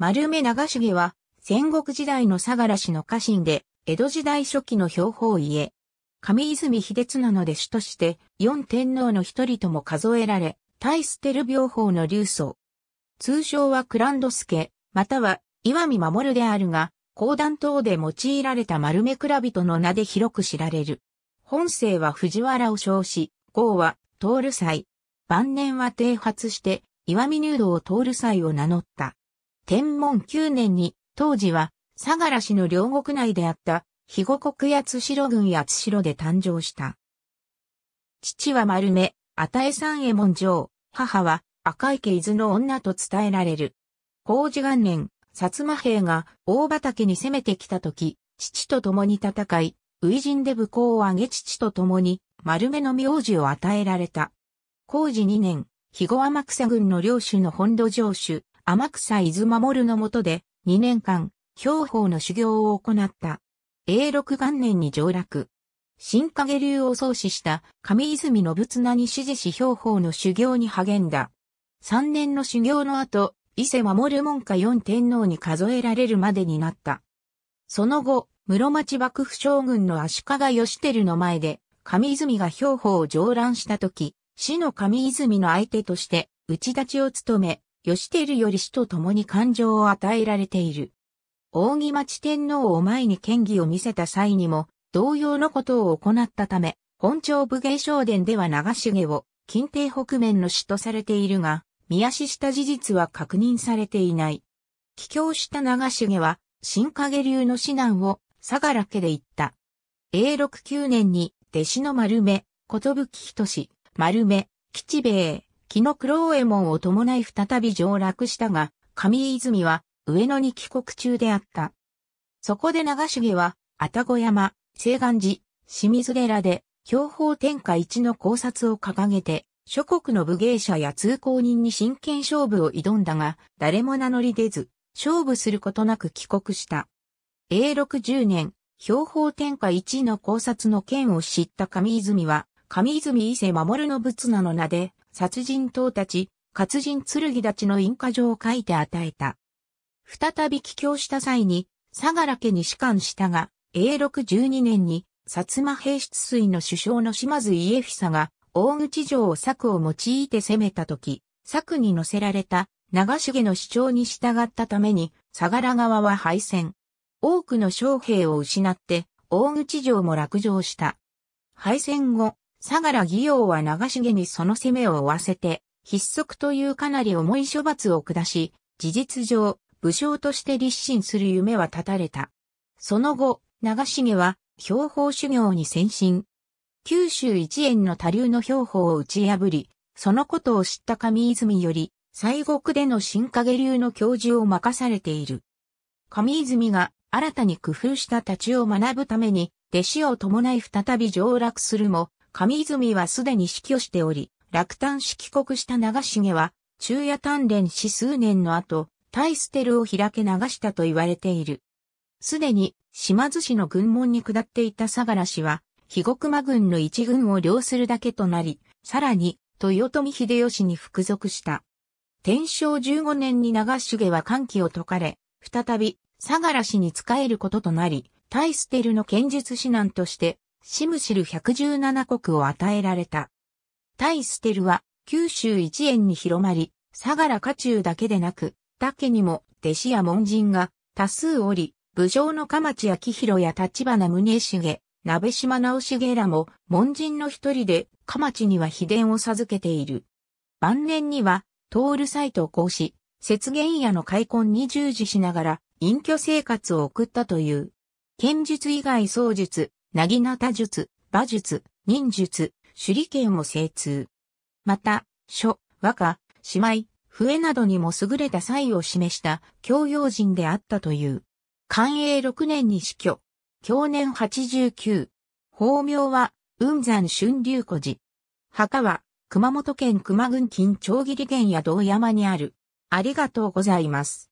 丸目長重は、戦国時代の相良氏の家臣で、江戸時代初期の標本家。上泉秀綱の弟子として、四天皇の一人とも数えられ、大捨てる病法の流祖。通称はクランドスケ、または岩見守であるが、講談等で用いられた丸目蔵人の名で広く知られる。本姓は藤原を称し、号は通る際。晩年は剃髪して、岩見入道を通る際を名乗った。天文9年に、当時は、相良氏の両国内であった、肥後国八代郡八代で誕生した。父は丸目、与え三右衛門城、母は赤池伊豆の女と伝えられる。工事元年、薩摩兵が大畑に攻めてきた時、父と共に戦い、初陣で武功を挙げ父と共に丸目の名字を与えられた。工事2年、肥後天草郡の領主の本土城主、天草伊豆守の下で2年間、兵法の修行を行った。永禄元年に上落。新影流を創始した上泉信綱に支持し兵法の修行に励んだ。3年の修行の後、伊勢守門下四天皇に数えられるまでになった。その後、室町幕府将軍の足利義輝の前で、上泉が兵法を上覧した時、死の上泉の相手として、内立ちを務め、義輝より死と共に感情を与えられている。扇町天皇を前に権議を見せた際にも、同様のことを行ったため、本朝武芸商殿では長重を、近帝北面の死とされているが、見足した事実は確認されていない。帰郷した長重は、新影流の指南を、相良家で言った。永禄9年に、弟子の丸目、ことぶきひとし、丸目、吉兵衛、木の黒右衛門を伴い再び上落したが、上泉は上野に帰国中であった。そこで長重は、愛宕山、西岸寺、清水寺で、標法天下一の考察を掲げて、諸国の武芸者や通行人に真剣勝負を挑んだが、誰も名乗り出ず、勝負することなく帰国した。永禄十0年、標法天下一の考察の件を知った上泉は、上泉伊勢守の仏なの名で、殺人党たち、活人剣たちの印鑑状を書いて与えた。再び帰郷した際に、相良家に仕官したが、永禄12年に、薩摩兵出水の首相の島津家久が、大口城を策を用いて攻めた時、策に乗せられた長重の主張に従ったために、相良側は敗戦。多くの将兵を失って、大口城も落城した。敗戦後、相良義陽は長重にその責めを負わせて、筆則というかなり重い処罰を下し、事実上、武将として立身する夢は絶たれた。その後、長重は、標法修行に先進。九州一円の多流の標法を打ち破り、そのことを知った上泉より、西国での新影流の教授を任されている。上泉が新たに工夫した太刀を学ぶために、弟子を伴い再び上洛するも、上泉はすでに死去しており、落胆し帰国した長重は、昼夜鍛錬し数年の後、大ステルを開け流したと言われている。すでに、島津市の軍門に下っていた相良氏は、肥国熊軍の一軍を領するだけとなり、さらに、豊臣秀吉に服属した。天正15年に長重は歓喜を解かれ、再び、相良氏に仕えることとなり、大ステルの剣術指南として、シムシル117国を与えられた。対ステルは九州一円に広まり、相良家中だけでなく、他家にも弟子や門人が多数おり、武将の鎌地明弘や立花宗重、鍋島直重らも門人の一人で鎌地には秘伝を授けている。晩年には、トールサイトを講師、雪原屋の開墾に従事しながら、隠居生活を送ったという。剣術以外創術、なぎなた術、馬術、忍術、手裏剣を精通。また、書、和歌、姉妹、笛などにも優れた才を示した教養人であったという。寛永6年に死去。享年89。法名は、雲山春龍古寺。墓は、熊本県熊郡近長切県や道山にある。ありがとうございます。